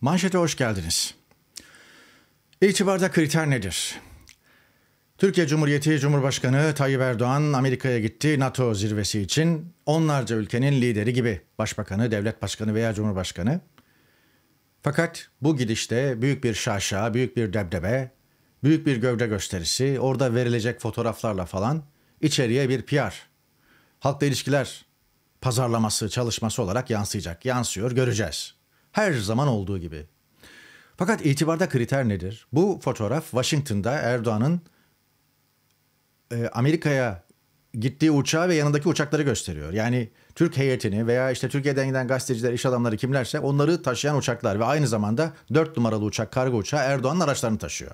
Manşete hoş geldiniz. İtibarda kriter nedir? Türkiye Cumhuriyeti Cumhurbaşkanı Tayyip Erdoğan Amerika'ya gitti NATO zirvesi için onlarca ülkenin lideri gibi başbakanı, devlet başkanı veya cumhurbaşkanı. Fakat bu gidişte büyük bir şaşa, büyük bir debdebe, büyük bir gövde gösterisi, orada verilecek fotoğraflarla falan içeriye bir PR, halkla ilişkiler pazarlaması, çalışması olarak yansıyacak. Yansıyor, göreceğiz. Her zaman olduğu gibi. Fakat itibarda kriter nedir? Bu fotoğraf Washington'da Erdoğan'ın e, Amerika'ya gittiği uçağı ve yanındaki uçakları gösteriyor. Yani Türk heyetini veya işte Türkiye'den giden gazeteciler, iş adamları kimlerse onları taşıyan uçaklar ve aynı zamanda 4 numaralı uçak, kargo uçağı Erdoğan'ın araçlarını taşıyor.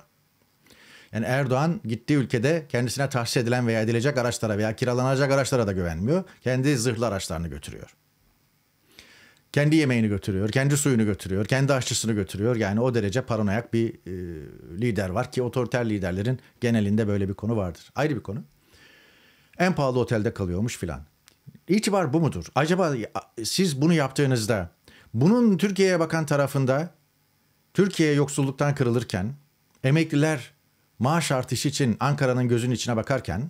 Yani Erdoğan gittiği ülkede kendisine tahsis edilen veya edilecek araçlara veya kiralanacak araçlara da güvenmiyor. Kendi zırhlı araçlarını götürüyor. Kendi yemeğini götürüyor, kendi suyunu götürüyor, kendi aşçısını götürüyor. Yani o derece paranoyak bir e, lider var ki otoriter liderlerin genelinde böyle bir konu vardır. Ayrı bir konu. En pahalı otelde kalıyormuş filan. İtibar bu mudur? Acaba e, siz bunu yaptığınızda bunun Türkiye'ye bakan tarafında Türkiye yoksulluktan kırılırken emekliler maaş artışı için Ankara'nın gözünün içine bakarken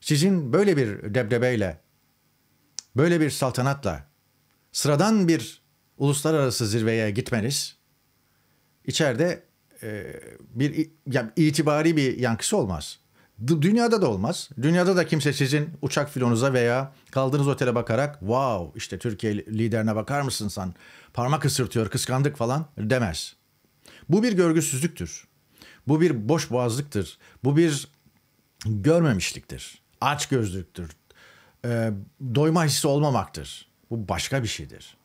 sizin böyle bir debdebeyle böyle bir saltanatla sıradan bir uluslararası zirveye gitmeniz içeride e, bir yani itibari bir yankısı olmaz. Dünyada da olmaz. Dünyada da kimse sizin uçak filonuza veya kaldığınız otele bakarak wow işte Türkiye liderine bakar mısın sen parmak ısırtıyor kıskandık falan demez. Bu bir görgüsüzlüktür. Bu bir boş boğazlıktır. Bu bir görmemişliktir. Aç gözlüktür. E, doyma hissi olmamaktır. Bu başka bir şeydir.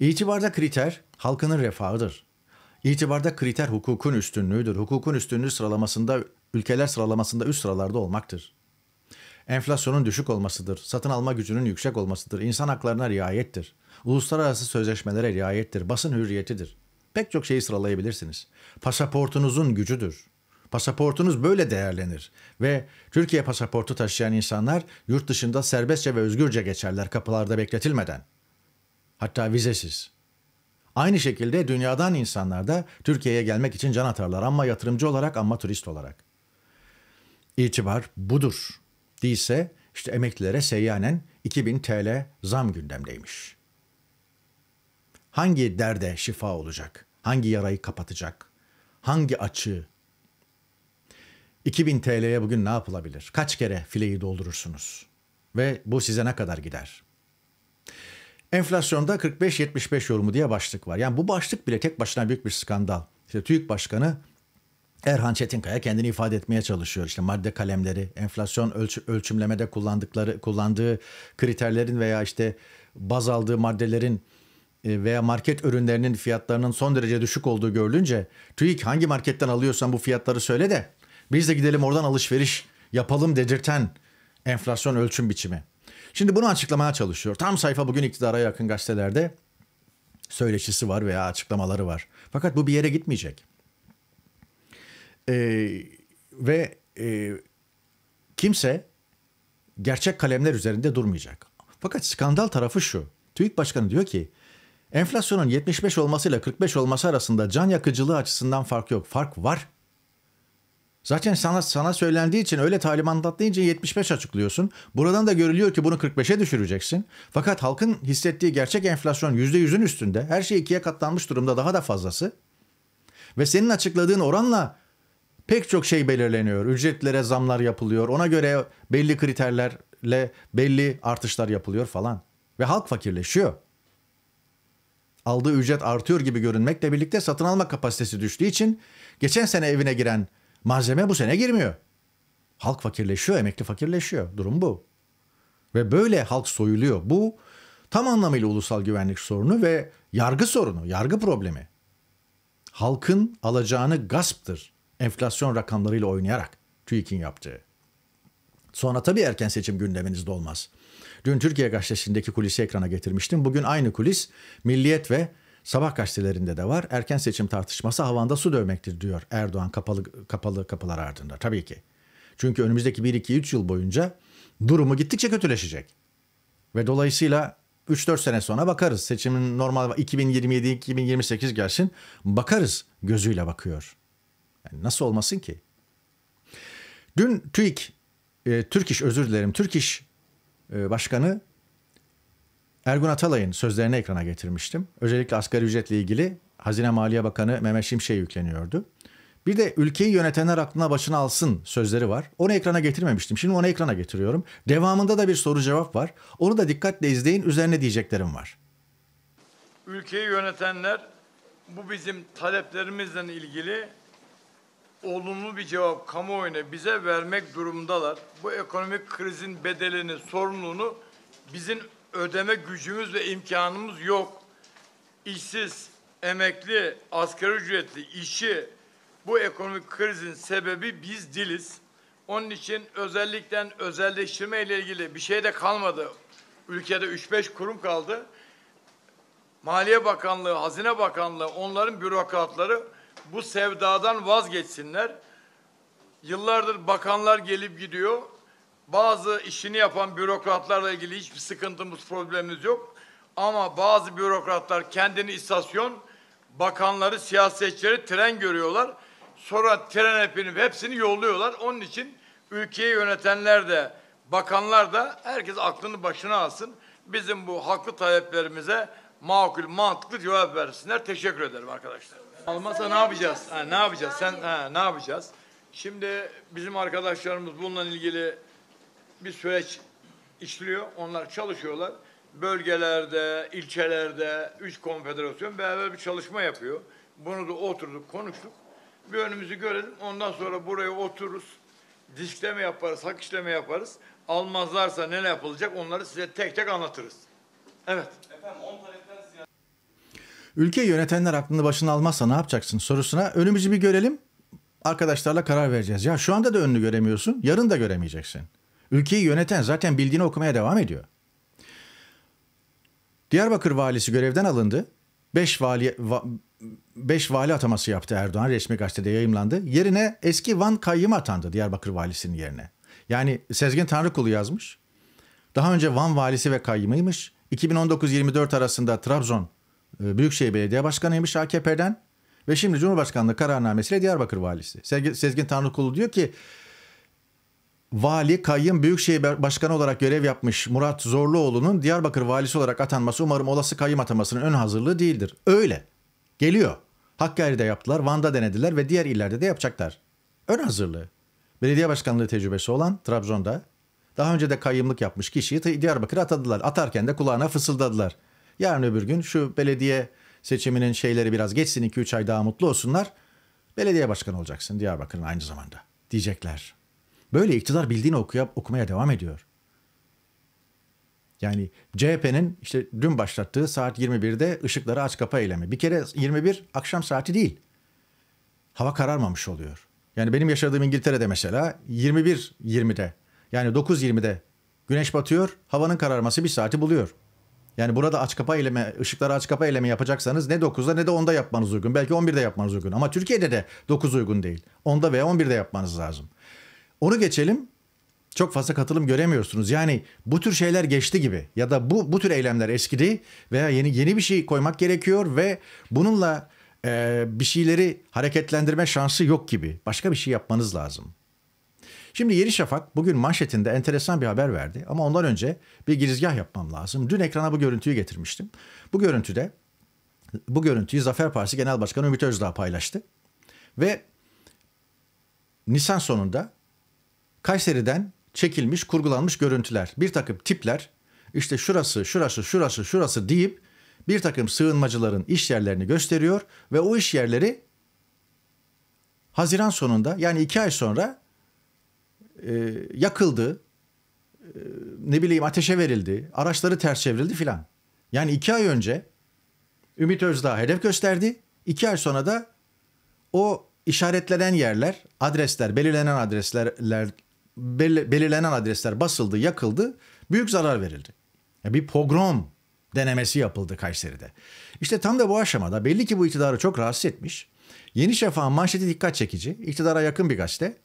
İtibarda kriter halkının refahıdır. İtibarda kriter hukukun üstünlüğüdür. Hukukun üstünlüğü sıralamasında ülkeler sıralamasında üst sıralarda olmaktır. Enflasyonun düşük olmasıdır, satın alma gücünün yüksek olmasıdır, insan haklarına riayettir, uluslararası sözleşmelere riayettir, basın hürriyetidir. Pek çok şeyi sıralayabilirsiniz. Pasaportunuzun gücüdür. Pasaportunuz böyle değerlenir ve Türkiye pasaportu taşıyan insanlar yurt dışında serbestçe ve özgürce geçerler kapılarda bekletilmeden. Hatta vizesiz. Aynı şekilde dünyadan insanlar da Türkiye'ye gelmek için can atarlar ama yatırımcı olarak ama turist olarak. İtibar budur. Değilse işte emeklilere seyyanen 2000 TL zam gündemdeymiş. Hangi derde şifa olacak? Hangi yarayı kapatacak? Hangi açığı 2000 TL'ye bugün ne yapılabilir? Kaç kere fileyi doldurursunuz? Ve bu size ne kadar gider? Enflasyonda 45-75 yorumu diye başlık var. Yani bu başlık bile tek başına büyük bir skandal. İşte TÜİK Başkanı Erhan Çetinkaya kendini ifade etmeye çalışıyor. İşte madde kalemleri, enflasyon ölç ölçümlemede kullandıkları kullandığı kriterlerin veya işte baz aldığı maddelerin e, veya market ürünlerinin fiyatlarının son derece düşük olduğu görülünce TÜİK hangi marketten alıyorsan bu fiyatları söyle de biz de gidelim oradan alışveriş yapalım dedirten enflasyon ölçüm biçimi. Şimdi bunu açıklamaya çalışıyor. Tam sayfa bugün iktidara yakın gazetelerde söyleşisi var veya açıklamaları var. Fakat bu bir yere gitmeyecek. Ee, ve e, kimse gerçek kalemler üzerinde durmayacak. Fakat skandal tarafı şu. TÜİK Başkanı diyor ki enflasyonun 75 olmasıyla 45 olması arasında can yakıcılığı açısından fark yok. Fark var. Zaten sana sana söylendiği için öyle talimat deyince 75 açıklıyorsun. Buradan da görülüyor ki bunu 45'e düşüreceksin. Fakat halkın hissettiği gerçek enflasyon %100'ün üstünde. Her şey ikiye katlanmış durumda daha da fazlası. Ve senin açıkladığın oranla pek çok şey belirleniyor. Ücretlere zamlar yapılıyor. Ona göre belli kriterlerle belli artışlar yapılıyor falan. Ve halk fakirleşiyor. Aldığı ücret artıyor gibi görünmekle birlikte satın alma kapasitesi düştüğü için geçen sene evine giren Malzeme bu sene girmiyor. Halk fakirleşiyor, emekli fakirleşiyor. Durum bu. Ve böyle halk soyuluyor. Bu tam anlamıyla ulusal güvenlik sorunu ve yargı sorunu, yargı problemi. Halkın alacağını gasptır. Enflasyon rakamlarıyla oynayarak TÜİK'in yaptığı. Sonra tabii erken seçim gündeminizde olmaz. Dün Türkiye Gazetesi'ndeki kulisi ekrana getirmiştim. Bugün aynı kulis Milliyet ve Sabah gazetelerinde de var. Erken seçim tartışması havanda su dövmektir diyor Erdoğan kapalı kapalı kapılar ardında tabii ki. Çünkü önümüzdeki 1 2 3 yıl boyunca durumu gittikçe kötüleşecek. Ve dolayısıyla 3-4 sene sonra bakarız. Seçimin normal 2027-2028 gelsin bakarız gözüyle bakıyor. Yani nasıl olmasın ki? Dün TÜİK, e, Türk İş özür dilerim, Türk İş e, Başkanı Ergun Atalay'ın sözlerini ekrana getirmiştim. Özellikle asgari ücretle ilgili Hazine Maliye Bakanı Mehmet Şimşek yükleniyordu. Bir de ülkeyi yönetenler aklına başına alsın sözleri var. Onu ekrana getirmemiştim. Şimdi onu ekrana getiriyorum. Devamında da bir soru cevap var. Onu da dikkatle izleyin. Üzerine diyeceklerim var. Ülkeyi yönetenler bu bizim taleplerimizle ilgili olumlu bir cevap kamuoyuna bize vermek durumundalar. Bu ekonomik krizin bedelini, sorumluluğunu bizim ödeme gücümüz ve imkanımız yok. İşsiz, emekli, asgari ücretli, işi, bu ekonomik krizin sebebi biz diliz. Onun için özellikle özelleştirme ile ilgili bir şey de kalmadı. Ülkede 3-5 kurum kaldı. Maliye Bakanlığı, Hazine Bakanlığı, onların bürokratları bu sevdadan vazgeçsinler. Yıllardır bakanlar gelip gidiyor. Bazı işini yapan bürokratlarla ilgili hiçbir sıkıntımız, problemimiz yok. Ama bazı bürokratlar kendini istasyon, bakanları, siyasetçileri tren görüyorlar. Sonra tren hepini, hepsini yolluyorlar. Onun için ülkeyi yönetenler de, bakanlar da herkes aklını başına alsın. Bizim bu haklı taleplerimize makul, mantıklı cevap versinler. Teşekkür ederim arkadaşlar. Almazsa ne yapacağız? Ha, ne yapacağız? Sen ha, ne yapacağız? Şimdi bizim arkadaşlarımız bununla ilgili bir süreç işliyor. Onlar çalışıyorlar. Bölgelerde, ilçelerde üç konfederasyon beraber bir çalışma yapıyor. Bunu da oturduk, konuştuk. Bir önümüzü görelim. Ondan sonra buraya otururuz. Diskleme yaparız, hak işleme yaparız. Almazlarsa ne yapılacak onları size tek tek anlatırız. Evet. Efendim 10 talepten Ülke yönetenler aklını başına almazsa ne yapacaksın sorusuna önümüzü bir görelim. Arkadaşlarla karar vereceğiz. Ya şu anda da önünü göremiyorsun. Yarın da göremeyeceksin. Ülkeyi yöneten zaten bildiğini okumaya devam ediyor. Diyarbakır valisi görevden alındı. 5 vali, va, beş vali ataması yaptı Erdoğan resmi gazetede yayımlandı. Yerine eski Van Kayyım atandı Diyarbakır valisinin yerine. Yani Sezgin Tanrıkulu yazmış. Daha önce Van valisi ve kayyımıymış. 2019-24 arasında Trabzon e, Büyükşehir Belediye Başkanıymış AKP'den. Ve şimdi Cumhurbaşkanlığı kararnamesiyle Diyarbakır valisi. Sezgin Tanrıkulu diyor ki Vali Kayyım Büyükşehir Başkanı olarak görev yapmış Murat Zorluoğlu'nun Diyarbakır valisi olarak atanması umarım olası kayyım atamasının ön hazırlığı değildir. Öyle. Geliyor. Hakkari'de yaptılar, Van'da denediler ve diğer illerde de yapacaklar. Ön hazırlığı. Belediye başkanlığı tecrübesi olan Trabzon'da daha önce de kayyımlık yapmış kişiyi Diyarbakır atadılar. Atarken de kulağına fısıldadılar. Yarın öbür gün şu belediye seçiminin şeyleri biraz geçsin 2-3 ay daha mutlu olsunlar. Belediye başkanı olacaksın Diyarbakır'ın aynı zamanda diyecekler. Böyle iktidar bildiğini okuya, okumaya devam ediyor. Yani CHP'nin işte dün başlattığı saat 21'de ışıkları aç kapa eylemi. Bir kere 21 akşam saati değil. Hava kararmamış oluyor. Yani benim yaşadığım İngiltere'de mesela 21.20'de yani 9.20'de güneş batıyor havanın kararması bir saati buluyor. Yani burada aç kapa eylemi, ışıkları aç kapa eylemi yapacaksanız ne 9'da ne de 10'da yapmanız uygun. Belki 11'de yapmanız uygun ama Türkiye'de de 9 uygun değil. 10'da veya 11'de yapmanız lazım. Onu geçelim. Çok fazla katılım göremiyorsunuz. Yani bu tür şeyler geçti gibi ya da bu bu tür eylemler eskidi veya yeni yeni bir şey koymak gerekiyor ve bununla e, bir şeyleri hareketlendirme şansı yok gibi. Başka bir şey yapmanız lazım. Şimdi Yeni Şafak bugün manşetinde enteresan bir haber verdi ama ondan önce bir girizgah yapmam lazım. Dün ekrana bu görüntüyü getirmiştim. Bu görüntüde bu görüntüyü Zafer Partisi Genel Başkanı Ümit Özdağ paylaştı. Ve Nisan sonunda Kayseri'den çekilmiş, kurgulanmış görüntüler. Bir takım tipler işte şurası, şurası, şurası, şurası deyip bir takım sığınmacıların iş yerlerini gösteriyor ve o iş yerleri Haziran sonunda yani iki ay sonra e, yakıldı, e, ne bileyim ateşe verildi, araçları ters çevrildi filan. Yani iki ay önce Ümit Özdağ hedef gösterdi, iki ay sonra da o işaretlenen yerler, adresler, belirlenen adresler belirlenen adresler basıldı, yakıldı, büyük zarar verildi. Bir pogrom denemesi yapıldı Kayseri'de. İşte tam da bu aşamada belli ki bu iktidarı çok rahatsız etmiş. Yeni Şafak'ın manşeti dikkat çekici, iktidara yakın bir gazete.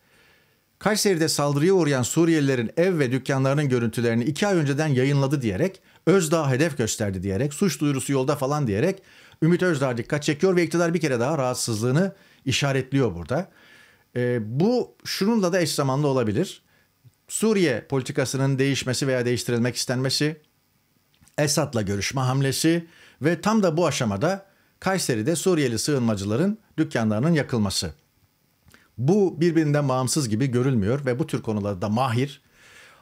Kayseri'de saldırıya uğrayan Suriyelilerin ev ve dükkanlarının görüntülerini iki ay önceden yayınladı diyerek, Özdağ hedef gösterdi diyerek, suç duyurusu yolda falan diyerek Ümit Özdağ dikkat çekiyor ve iktidar bir kere daha rahatsızlığını işaretliyor burada. E, bu şununla da eş zamanlı olabilir. Suriye politikasının değişmesi veya değiştirilmek istenmesi, Esad'la görüşme hamlesi ve tam da bu aşamada Kayseri'de Suriyeli sığınmacıların dükkanlarının yakılması. Bu birbirinden bağımsız gibi görülmüyor ve bu tür konularda mahir,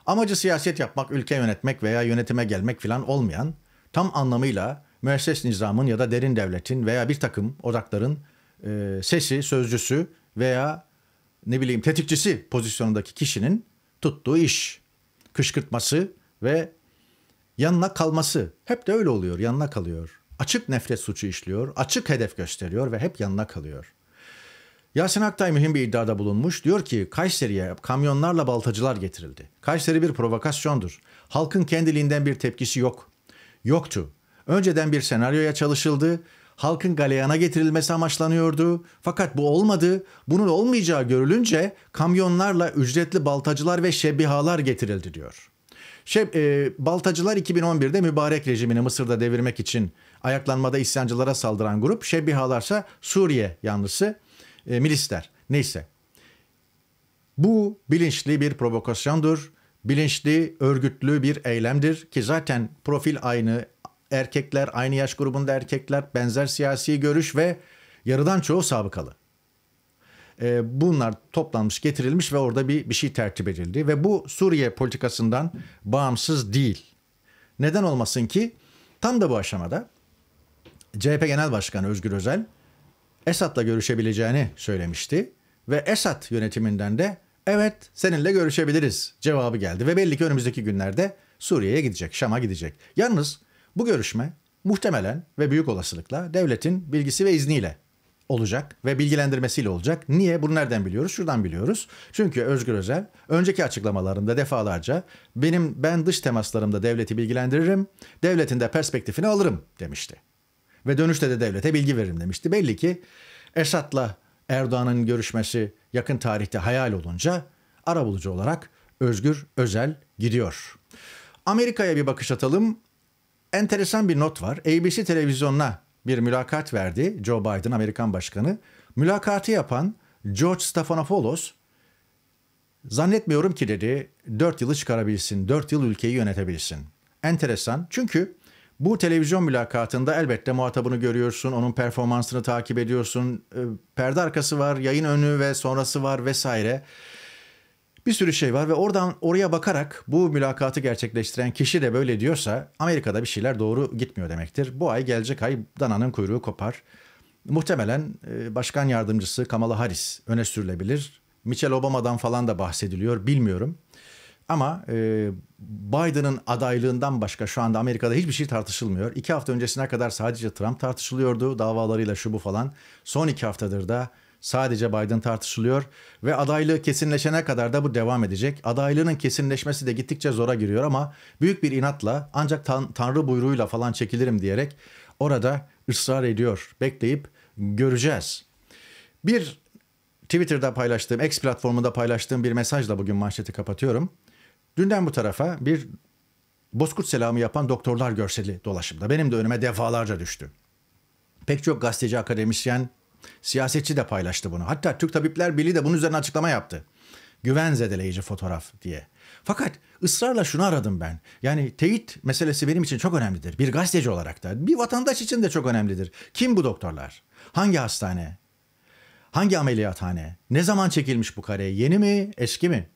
amacı siyaset yapmak, ülke yönetmek veya yönetime gelmek filan olmayan, tam anlamıyla müesses nizamın ya da derin devletin veya bir takım odakların e, sesi, sözcüsü veya ne bileyim tetikçisi pozisyonundaki kişinin tuttuğu iş, kışkırtması ve yanına kalması. Hep de öyle oluyor, yanına kalıyor. Açık nefret suçu işliyor, açık hedef gösteriyor ve hep yanına kalıyor. Yasin Aktay mühim bir iddiada bulunmuş. Diyor ki Kayseri'ye kamyonlarla baltacılar getirildi. Kayseri bir provokasyondur. Halkın kendiliğinden bir tepkisi yok. Yoktu. Önceden bir senaryoya çalışıldı halkın galeyana getirilmesi amaçlanıyordu. Fakat bu olmadı. Bunun olmayacağı görülünce kamyonlarla ücretli baltacılar ve şebihalar getirildi diyor. Şeb, e, baltacılar 2011'de mübarek rejimini Mısır'da devirmek için ayaklanmada isyancılara saldıran grup. Şebihalarsa Suriye yanlısı e, milisler. Neyse. Bu bilinçli bir provokasyondur. Bilinçli, örgütlü bir eylemdir ki zaten profil aynı, erkekler, aynı yaş grubunda erkekler, benzer siyasi görüş ve yarıdan çoğu sabıkalı. E, bunlar toplanmış, getirilmiş ve orada bir, bir şey tertip edildi. Ve bu Suriye politikasından bağımsız değil. Neden olmasın ki tam da bu aşamada CHP Genel Başkanı Özgür Özel Esad'la görüşebileceğini söylemişti. Ve Esad yönetiminden de evet seninle görüşebiliriz cevabı geldi. Ve belli ki önümüzdeki günlerde Suriye'ye gidecek, Şam'a gidecek. Yalnız bu görüşme muhtemelen ve büyük olasılıkla devletin bilgisi ve izniyle olacak ve bilgilendirmesiyle olacak. Niye? Bunu nereden biliyoruz? Şuradan biliyoruz. Çünkü Özgür Özel önceki açıklamalarında defalarca benim ben dış temaslarımda devleti bilgilendiririm, devletin de perspektifini alırım demişti. Ve dönüşte de devlete bilgi veririm demişti. Belli ki Esatla Erdoğan'ın görüşmesi yakın tarihte hayal olunca arabulucu olarak Özgür Özel gidiyor. Amerika'ya bir bakış atalım enteresan bir not var. ABC televizyonuna bir mülakat verdi Joe Biden Amerikan başkanı. Mülakatı yapan George Stephanopoulos zannetmiyorum ki dedi 4 yılı çıkarabilsin, 4 yıl ülkeyi yönetebilsin. Enteresan çünkü bu televizyon mülakatında elbette muhatabını görüyorsun, onun performansını takip ediyorsun. Ee, perde arkası var, yayın önü ve sonrası var vesaire. Bir sürü şey var ve oradan oraya bakarak bu mülakatı gerçekleştiren kişi de böyle diyorsa Amerika'da bir şeyler doğru gitmiyor demektir. Bu ay gelecek ay dananın kuyruğu kopar. Muhtemelen e, başkan yardımcısı Kamala Harris öne sürülebilir. Michelle Obama'dan falan da bahsediliyor bilmiyorum. Ama e, Biden'ın adaylığından başka şu anda Amerika'da hiçbir şey tartışılmıyor. İki hafta öncesine kadar sadece Trump tartışılıyordu davalarıyla şu bu falan. Son iki haftadır da Sadece Biden tartışılıyor ve adaylığı kesinleşene kadar da bu devam edecek. Adaylığının kesinleşmesi de gittikçe zora giriyor ama büyük bir inatla ancak tan- tanrı buyruğuyla falan çekilirim diyerek orada ısrar ediyor. Bekleyip göreceğiz. Bir Twitter'da paylaştığım, X platformunda paylaştığım bir mesajla bugün manşeti kapatıyorum. Dünden bu tarafa bir bozkurt selamı yapan doktorlar görseli dolaşımda. Benim de önüme defalarca düştü. Pek çok gazeteci, akademisyen, Siyasetçi de paylaştı bunu. Hatta Türk Tabipler Birliği de bunun üzerine açıklama yaptı. Güven zedeleyici fotoğraf diye. Fakat ısrarla şunu aradım ben. Yani teyit meselesi benim için çok önemlidir. Bir gazeteci olarak da, bir vatandaş için de çok önemlidir. Kim bu doktorlar? Hangi hastane? Hangi ameliyathane? Ne zaman çekilmiş bu kare? Yeni mi, eski mi?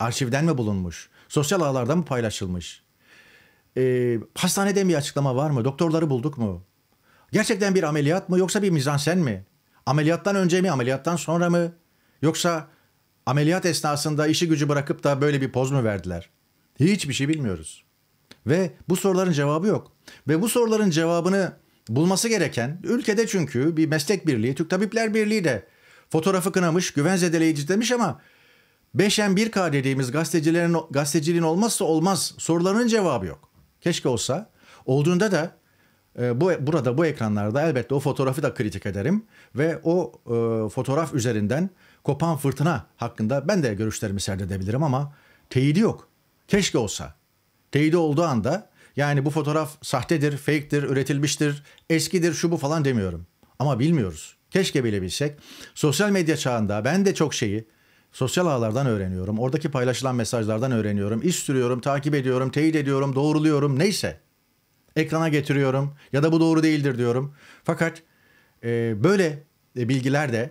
Arşivden mi bulunmuş? Sosyal ağlarda mı paylaşılmış? Ee, hastanede bir açıklama var mı? Doktorları bulduk mu? Gerçekten bir ameliyat mı yoksa bir mizansen mi? Ameliyattan önce mi, ameliyattan sonra mı? Yoksa ameliyat esnasında işi gücü bırakıp da böyle bir poz mu verdiler? Hiçbir şey bilmiyoruz. Ve bu soruların cevabı yok. Ve bu soruların cevabını bulması gereken ülkede çünkü bir meslek birliği, Türk Tabipler Birliği de fotoğrafı kınamış, güven zedeleyici demiş ama 5M1K dediğimiz gazetecilerin gazeteciliğin olmazsa olmaz soruların cevabı yok. Keşke olsa. Olduğunda da ee, bu burada bu ekranlarda elbette o fotoğrafı da kritik ederim ve o e, fotoğraf üzerinden kopan fırtına hakkında ben de görüşlerimi serdedebilirim ama teyidi yok. Keşke olsa. Teyidi olduğu anda yani bu fotoğraf sahtedir, fake'tir, üretilmiştir, eskidir, şu bu falan demiyorum. Ama bilmiyoruz. Keşke bilebilsek. Sosyal medya çağında ben de çok şeyi sosyal ağlardan öğreniyorum. Oradaki paylaşılan mesajlardan öğreniyorum. İş sürüyorum, takip ediyorum, teyit ediyorum, doğruluyorum neyse ekrana getiriyorum ya da bu doğru değildir diyorum. Fakat e, böyle e, bilgiler de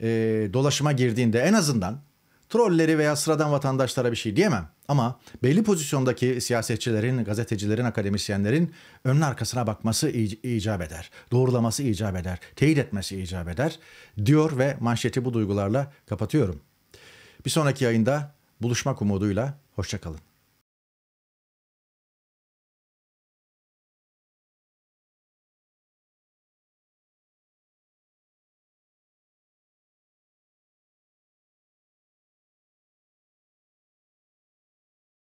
e, dolaşıma girdiğinde en azından trolleri veya sıradan vatandaşlara bir şey diyemem. Ama belli pozisyondaki siyasetçilerin, gazetecilerin, akademisyenlerin önün arkasına bakması icap eder. Doğrulaması icap eder. Teyit etmesi icap eder. Diyor ve manşeti bu duygularla kapatıyorum. Bir sonraki yayında buluşmak umuduyla. Hoşçakalın.